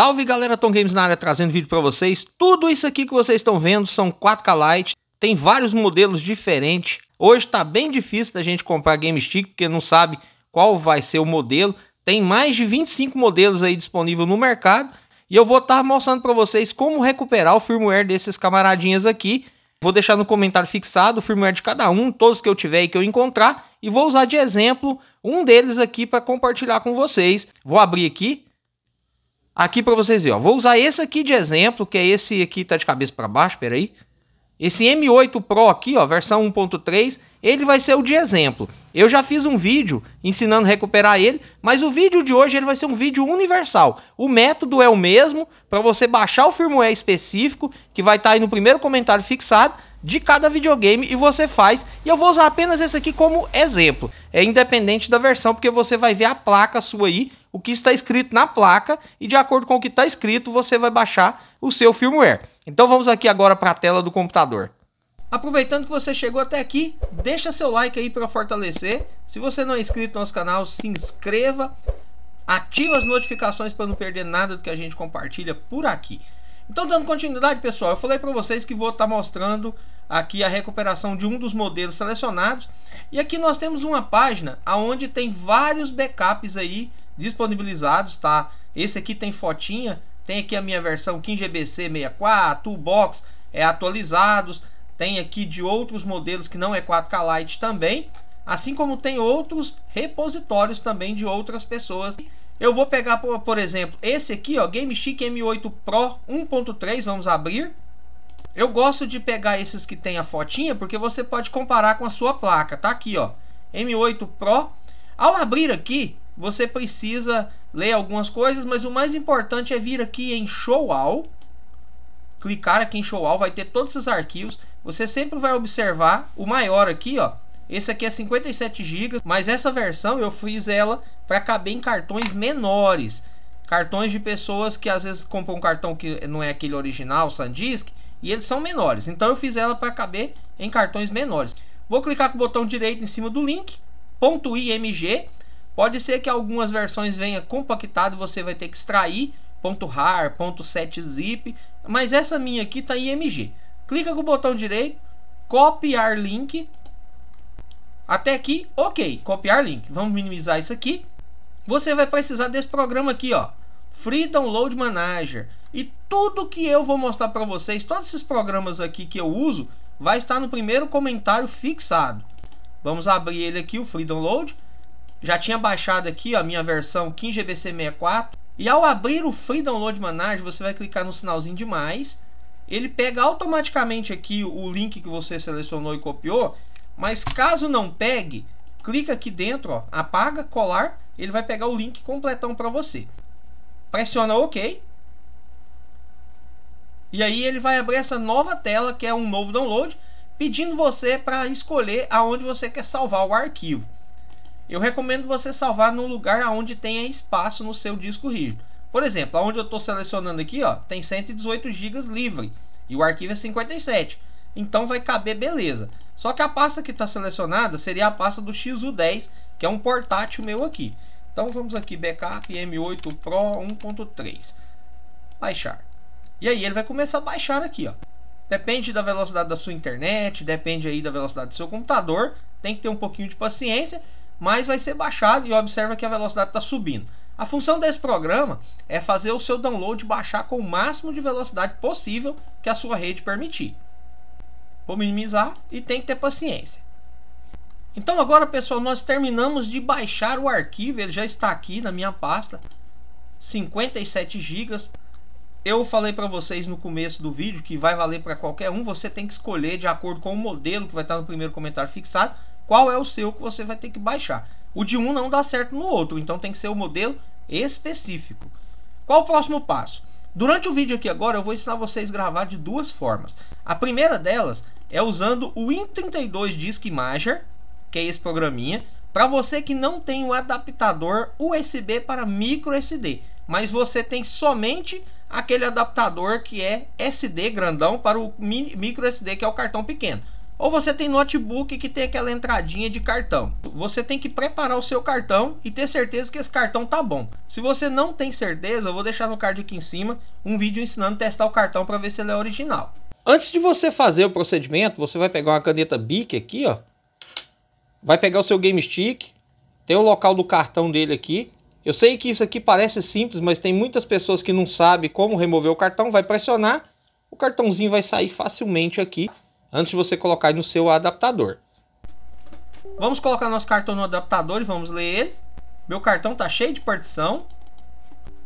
Salve galera, Tom Games na área trazendo vídeo para vocês. Tudo isso aqui que vocês estão vendo são 4K Lite, tem vários modelos diferentes. Hoje tá bem difícil da gente comprar Game Stick porque não sabe qual vai ser o modelo. Tem mais de 25 modelos aí disponível no mercado e eu vou estar tá mostrando para vocês como recuperar o firmware desses camaradinhas aqui. Vou deixar no comentário fixado o firmware de cada um, todos que eu tiver e que eu encontrar, e vou usar de exemplo um deles aqui para compartilhar com vocês. Vou abrir aqui Aqui para vocês verem, ó. Vou usar esse aqui de exemplo, que é esse aqui tá de cabeça para baixo, espera aí. Esse M8 Pro aqui, ó, versão 1.3, ele vai ser o de exemplo. Eu já fiz um vídeo ensinando a recuperar ele, mas o vídeo de hoje ele vai ser um vídeo universal. O método é o mesmo para você baixar o firmware específico, que vai estar tá aí no primeiro comentário fixado, de cada videogame e você faz. E eu vou usar apenas esse aqui como exemplo. É independente da versão, porque você vai ver a placa sua aí, o que está escrito na placa, e de acordo com o que está escrito, você vai baixar o seu firmware. Então vamos aqui agora para a tela do computador. Aproveitando que você chegou até aqui, deixa seu like aí para fortalecer. Se você não é inscrito no nosso canal, se inscreva. Ativa as notificações para não perder nada do que a gente compartilha por aqui. Então, dando continuidade, pessoal, eu falei para vocês que vou estar tá mostrando aqui a recuperação de um dos modelos selecionados. E aqui nós temos uma página onde tem vários backups aí disponibilizados, tá? Esse aqui tem fotinha, tem aqui a minha versão 15GBC64, Toolbox, é atualizados, tem aqui de outros modelos que não é 4K Lite também, assim como tem outros repositórios também de outras pessoas eu vou pegar, por, por exemplo, esse aqui, ó, GameStick M8 Pro 1.3, vamos abrir. Eu gosto de pegar esses que tem a fotinha, porque você pode comparar com a sua placa. Tá aqui, ó, M8 Pro. Ao abrir aqui, você precisa ler algumas coisas, mas o mais importante é vir aqui em Show All. Clicar aqui em Show All, vai ter todos esses arquivos. Você sempre vai observar o maior aqui, ó, esse aqui é 57 GB, mas essa versão eu fiz ela para caber em cartões menores. Cartões de pessoas que às vezes compram um cartão que não é aquele original, SanDisk, e eles são menores. Então eu fiz ela para caber em cartões menores. Vou clicar com o botão direito em cima do link, ponto .img. Pode ser que algumas versões venham compactado, você vai ter que extrair ponto .rar, ponto .setzip, mas essa minha aqui tá IMG. Clica com o botão direito, copiar link, até aqui, ok. Copiar link. Vamos minimizar isso aqui. Você vai precisar desse programa aqui, ó. Free Download Manager. E tudo que eu vou mostrar para vocês, todos esses programas aqui que eu uso, vai estar no primeiro comentário fixado. Vamos abrir ele aqui, o Free Download. Já tinha baixado aqui a minha versão 15GBC64. E ao abrir o Free Download Manager, você vai clicar no sinalzinho de mais. Ele pega automaticamente aqui o link que você selecionou e copiou mas caso não pegue, clica aqui dentro, ó, apaga, colar, ele vai pegar o link completão para você. Pressiona OK. E aí ele vai abrir essa nova tela, que é um novo download, pedindo você para escolher aonde você quer salvar o arquivo. Eu recomendo você salvar num lugar onde tenha espaço no seu disco rígido. Por exemplo, aonde eu estou selecionando aqui, ó, tem 118 GB livre e o arquivo é 57. Então vai caber beleza. Só que a pasta que está selecionada seria a pasta do XU10, que é um portátil meu aqui. Então vamos aqui, backup M8 Pro 1.3. Baixar. E aí ele vai começar a baixar aqui, ó. Depende da velocidade da sua internet, depende aí da velocidade do seu computador. Tem que ter um pouquinho de paciência, mas vai ser baixado e observa que a velocidade está subindo. A função desse programa é fazer o seu download baixar com o máximo de velocidade possível que a sua rede permitir. Vou minimizar e tem que ter paciência. Então agora pessoal, nós terminamos de baixar o arquivo, ele já está aqui na minha pasta, 57 GB. Eu falei para vocês no começo do vídeo que vai valer para qualquer um, você tem que escolher de acordo com o modelo que vai estar no primeiro comentário fixado, qual é o seu que você vai ter que baixar. O de um não dá certo no outro, então tem que ser o modelo específico. Qual o próximo passo? Durante o vídeo aqui agora eu vou ensinar vocês a gravar de duas formas. A primeira delas é usando o Win32 Disk Imager, que é esse programinha, para você que não tem um adaptador USB para micro SD, mas você tem somente aquele adaptador que é SD grandão para o micro SD, que é o cartão pequeno. Ou você tem notebook que tem aquela entradinha de cartão. Você tem que preparar o seu cartão e ter certeza que esse cartão tá bom. Se você não tem certeza, eu vou deixar no card aqui em cima um vídeo ensinando a testar o cartão para ver se ele é original. Antes de você fazer o procedimento, você vai pegar uma caneta Bic aqui, ó. Vai pegar o seu Game Stick, tem o local do cartão dele aqui. Eu sei que isso aqui parece simples, mas tem muitas pessoas que não sabem como remover o cartão. Vai pressionar, o cartãozinho vai sair facilmente aqui antes de você colocar no seu adaptador. Vamos colocar nosso cartão no adaptador e vamos ler ele. Meu cartão está cheio de partição.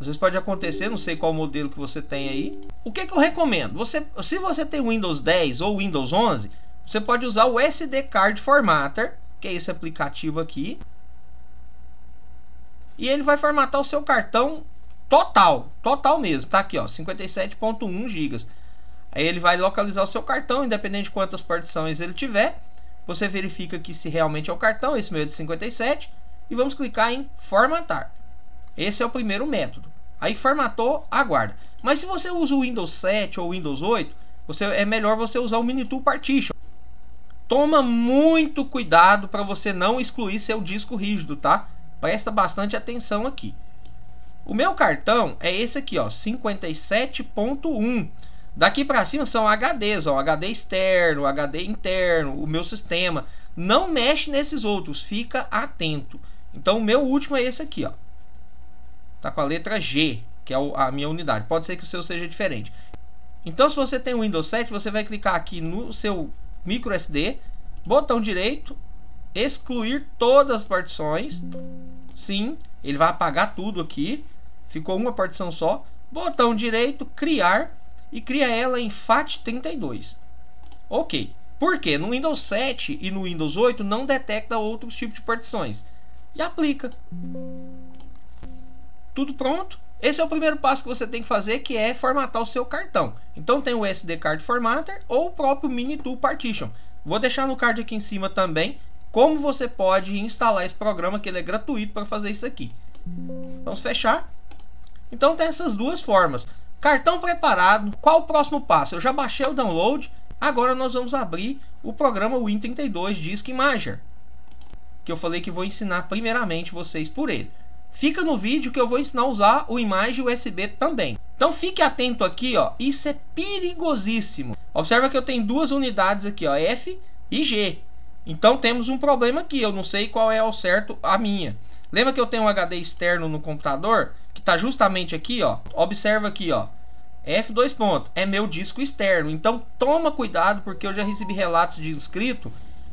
Às vezes pode acontecer, não sei qual modelo que você tem aí. O que, que eu recomendo? Você, se você tem Windows 10 ou Windows 11, você pode usar o SD Card Formatter, que é esse aplicativo aqui. E ele vai formatar o seu cartão total, total mesmo, tá aqui ó, 57.1 GB. Aí ele vai localizar o seu cartão, independente de quantas partições ele tiver. Você verifica que se realmente é o cartão, esse meu é de 57. E vamos clicar em formatar. Esse é o primeiro método. Aí formatou, aguarda. Mas se você usa o Windows 7 ou Windows 8, você, é melhor você usar o MiniTool Partition. Toma muito cuidado para você não excluir seu disco rígido, tá? Presta bastante atenção aqui. O meu cartão é esse aqui, ó, 57.1. Daqui para cima são HDs, ó, HD externo, HD interno, o meu sistema. Não mexe nesses outros, fica atento. Então o meu último é esse aqui, ó. Tá com a letra G, que é a minha unidade. Pode ser que o seu seja diferente. Então se você tem o Windows 7, você vai clicar aqui no seu micro SD, botão direito, excluir todas as partições. Sim, ele vai apagar tudo aqui. Ficou uma partição só. Botão direito, criar e cria ela em FAT32. Ok. Por quê? No Windows 7 e no Windows 8 não detecta outros tipos de partições. E aplica. Tudo pronto? Esse é o primeiro passo que você tem que fazer, que é formatar o seu cartão. Então tem o SD Card Formatter ou o próprio Minitool Partition. Vou deixar no card aqui em cima também como você pode instalar esse programa, que ele é gratuito para fazer isso aqui. Vamos fechar. Então tem essas duas formas. Cartão preparado, qual o próximo passo? Eu já baixei o download, agora nós vamos abrir o programa Win32 Disk Imager, que eu falei que vou ensinar primeiramente vocês por ele. Fica no vídeo que eu vou ensinar a usar o imagem USB também. Então fique atento aqui, ó. Isso é perigosíssimo. Observa que eu tenho duas unidades aqui, ó, F e G. Então temos um problema aqui, eu não sei qual é ao certo a minha. Lembra que eu tenho um HD externo no computador? que está justamente aqui, ó. Observa aqui, ó. F2 ponto, é meu disco externo. Então toma cuidado porque eu já recebi relatos de inscrito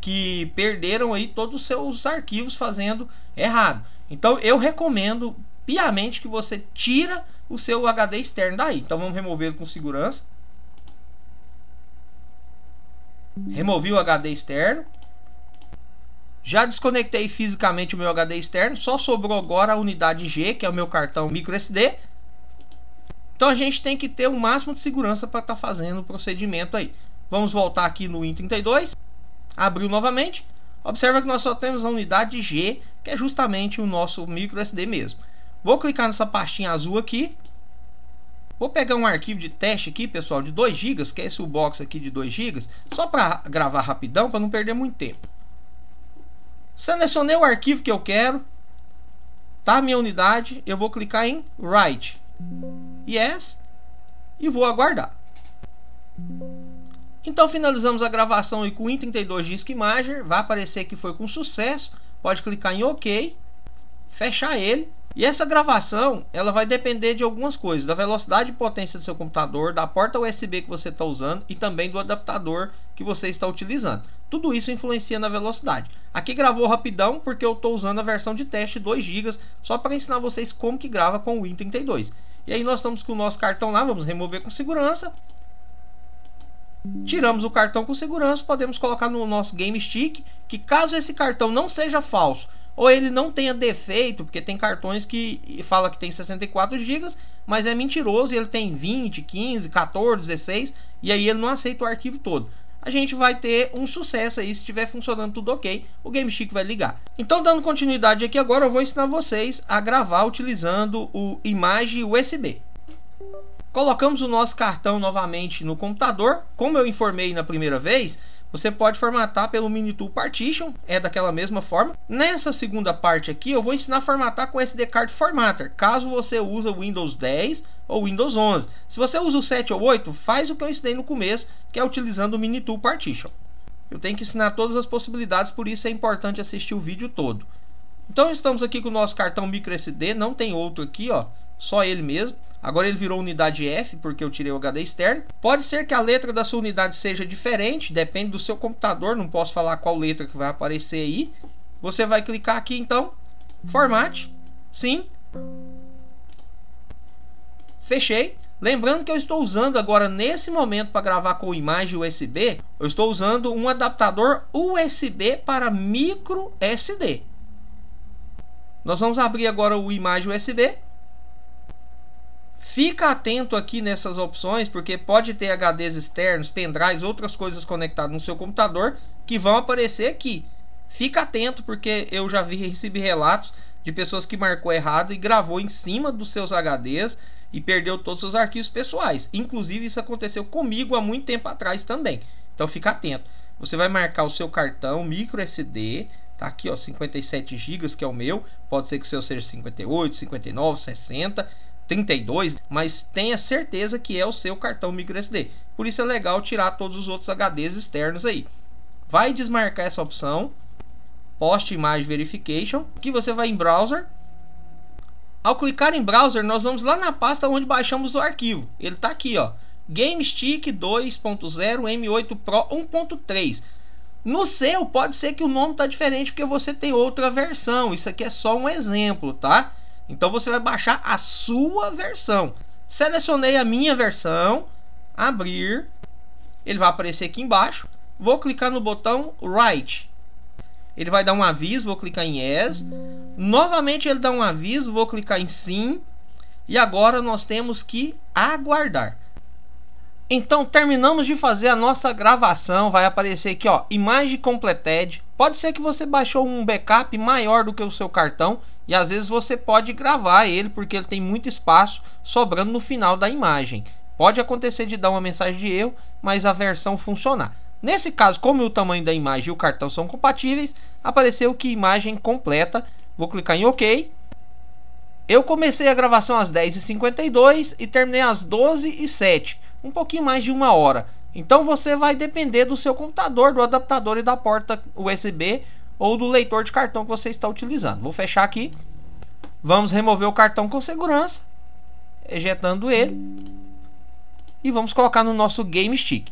que perderam aí todos os seus arquivos fazendo errado. Então eu recomendo piamente que você tira o seu HD externo daí. Então vamos removê-lo com segurança. Removi o HD externo. Já desconectei fisicamente o meu HD externo, só sobrou agora a unidade G, que é o meu cartão microSD. Então a gente tem que ter o máximo de segurança para estar tá fazendo o procedimento aí. Vamos voltar aqui no Win32, abriu novamente. Observa que nós só temos a unidade G, que é justamente o nosso microSD mesmo. Vou clicar nessa pastinha azul aqui. Vou pegar um arquivo de teste aqui, pessoal, de 2 GB, que é esse box aqui de 2 GB, só para gravar rapidão, para não perder muito tempo. Selecionei o arquivo que eu quero. Tá minha unidade, eu vou clicar em Write. Yes. E vou aguardar. Então finalizamos a gravação e com o 32 Disk Imager vai aparecer que foi com sucesso. Pode clicar em OK, fechar ele. E essa gravação ela vai depender de algumas coisas, da velocidade e potência do seu computador, da porta USB que você está usando e também do adaptador que você está utilizando. Tudo isso influencia na velocidade. Aqui gravou rapidão porque eu estou usando a versão de teste 2 GB só para ensinar vocês como que grava com o Win32. E aí nós estamos com o nosso cartão lá, vamos remover com segurança. Tiramos o cartão com segurança, podemos colocar no nosso Game Stick, que caso esse cartão não seja falso ou ele não tenha defeito, porque tem cartões que fala que tem 64 GB, mas é mentiroso e ele tem 20, 15, 14, 16, e aí ele não aceita o arquivo todo a gente vai ter um sucesso aí, se estiver funcionando tudo ok, o Game Stick vai ligar. Então, dando continuidade aqui agora, eu vou ensinar vocês a gravar utilizando o imagem USB. Colocamos o nosso cartão novamente no computador, como eu informei na primeira vez, você pode formatar pelo Minitool Partition, é daquela mesma forma. Nessa segunda parte aqui, eu vou ensinar a formatar com SD Card Formatter, caso você usa Windows 10 ou Windows 11. Se você usa o 7 ou 8, faz o que eu ensinei no começo, que é utilizando o Minitool Partition. Eu tenho que ensinar todas as possibilidades, por isso é importante assistir o vídeo todo. Então estamos aqui com o nosso cartão microSD, não tem outro aqui, ó, só ele mesmo. Agora ele virou unidade F porque eu tirei o HD externo. Pode ser que a letra da sua unidade seja diferente, depende do seu computador, não posso falar qual letra que vai aparecer aí. Você vai clicar aqui então, formate, sim, fechei. Lembrando que eu estou usando agora nesse momento para gravar com imagem USB, eu estou usando um adaptador USB para micro SD. Nós vamos abrir agora o imagem USB. Fica atento aqui nessas opções, porque pode ter HDs externos, pendrives, outras coisas conectadas no seu computador que vão aparecer aqui. Fica atento, porque eu já vi recebi relatos de pessoas que marcou errado e gravou em cima dos seus HDs e perdeu todos os seus arquivos pessoais. Inclusive, isso aconteceu comigo há muito tempo atrás também. Então, fica atento. Você vai marcar o seu cartão micro SD, tá aqui, ó, 57 GB, que é o meu. Pode ser que o seu seja 58, 59, 60 32, mas tenha certeza que é o seu cartão microSD. Por isso é legal tirar todos os outros HDs externos aí. Vai desmarcar essa opção, Post Image Verification, que você vai em Browser. Ao clicar em Browser, nós vamos lá na pasta onde baixamos o arquivo. Ele está aqui, ó, GameStick 2.0 M8 Pro 1.3. No seu, pode ser que o nome está diferente porque você tem outra versão. Isso aqui é só um exemplo, tá? Então você vai baixar a sua versão. Selecionei a minha versão, abrir, ele vai aparecer aqui embaixo. Vou clicar no botão Write. Ele vai dar um aviso, vou clicar em Yes. Novamente ele dá um aviso, vou clicar em Sim. E agora nós temos que aguardar. Então terminamos de fazer a nossa gravação, vai aparecer aqui ó, imagem completed. Pode ser que você baixou um backup maior do que o seu cartão e às vezes você pode gravar ele porque ele tem muito espaço sobrando no final da imagem. Pode acontecer de dar uma mensagem de erro, mas a versão funcionar. Nesse caso, como o tamanho da imagem e o cartão são compatíveis, apareceu que imagem completa. Vou clicar em OK. Eu comecei a gravação às 10h52 e terminei às 12h07, um pouquinho mais de uma hora. Então você vai depender do seu computador, do adaptador e da porta USB ou do leitor de cartão que você está utilizando. Vou fechar aqui. Vamos remover o cartão com segurança, ejetando ele. E vamos colocar no nosso Game Stick.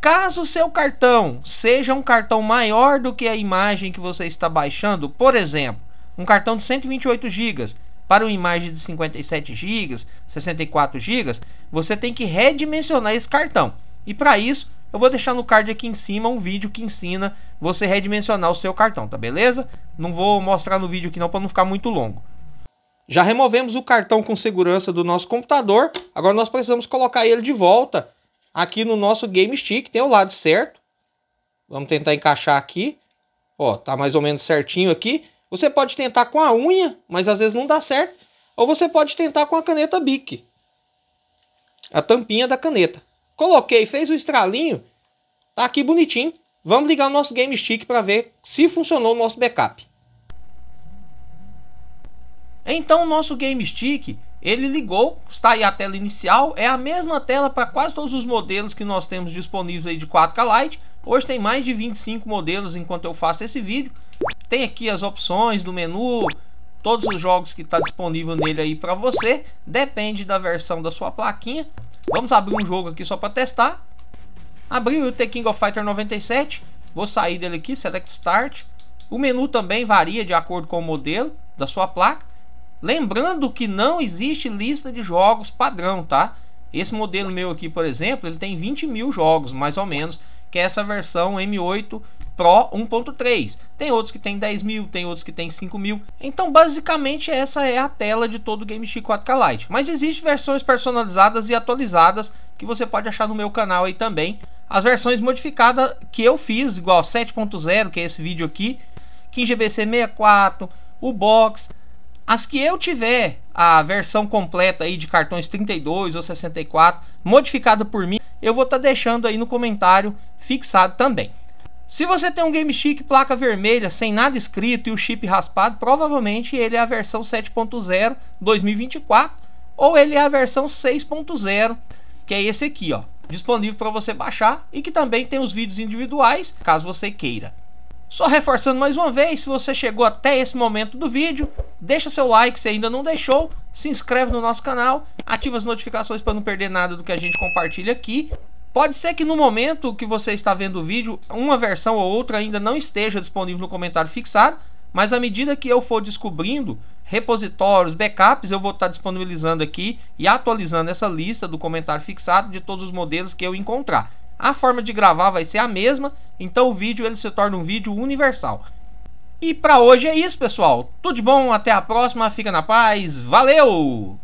Caso seu cartão seja um cartão maior do que a imagem que você está baixando, por exemplo, um cartão de 128 GB para uma imagem de 57 GB, 64 GB, você tem que redimensionar esse cartão. E para isso, eu vou deixar no card aqui em cima um vídeo que ensina você redimensionar o seu cartão, tá beleza? Não vou mostrar no vídeo aqui não para não ficar muito longo. Já removemos o cartão com segurança do nosso computador, agora nós precisamos colocar ele de volta aqui no nosso Game Stick, tem o lado certo. Vamos tentar encaixar aqui. Ó, tá mais ou menos certinho aqui. Você pode tentar com a unha, mas às vezes não dá certo. Ou você pode tentar com a caneta Bic. A tampinha da caneta. Coloquei, fez o estralinho. Tá aqui bonitinho. Vamos ligar o nosso Game Stick para ver se funcionou o nosso backup. Então o nosso Game Stick, ele ligou, está aí a tela inicial, é a mesma tela para quase todos os modelos que nós temos disponíveis aí de 4K Lite. Hoje tem mais de 25 modelos enquanto eu faço esse vídeo. Tem aqui as opções do menu, todos os jogos que está disponível nele aí para você. Depende da versão da sua plaquinha. Vamos abrir um jogo aqui só para testar. Abri o The King of Fighter 97. Vou sair dele aqui, select start. O menu também varia de acordo com o modelo da sua placa. Lembrando que não existe lista de jogos padrão, tá? Esse modelo meu aqui, por exemplo, ele tem 20 mil jogos, mais ou menos, que é essa versão M8 Pro 1.3. Tem outros que tem 10 mil, tem outros que tem 5 mil. Então, basicamente, essa é a tela de todo o GameStop 4K Lite. Mas existem versões personalizadas e atualizadas que você pode achar no meu canal aí também. As versões modificadas que eu fiz, igual 7.0, que é esse vídeo aqui, 15GBC64, o box. As que eu tiver a versão completa aí de cartões 32 ou 64, modificada por mim, eu vou estar tá deixando aí no comentário fixado também. Se você tem um Game Chic placa vermelha, sem nada escrito e o chip raspado, provavelmente ele é a versão 7.0 2024 ou ele é a versão 6.0, que é esse aqui, ó, disponível para você baixar e que também tem os vídeos individuais, caso você queira. Só reforçando mais uma vez, se você chegou até esse momento do vídeo, deixa seu like se ainda não deixou, se inscreve no nosso canal, ativa as notificações para não perder nada do que a gente compartilha aqui Pode ser que no momento que você está vendo o vídeo, uma versão ou outra ainda não esteja disponível no comentário fixado, mas à medida que eu for descobrindo repositórios, backups, eu vou estar disponibilizando aqui e atualizando essa lista do comentário fixado de todos os modelos que eu encontrar. A forma de gravar vai ser a mesma, então o vídeo ele se torna um vídeo universal. E para hoje é isso, pessoal. Tudo de bom, até a próxima, fica na paz, valeu!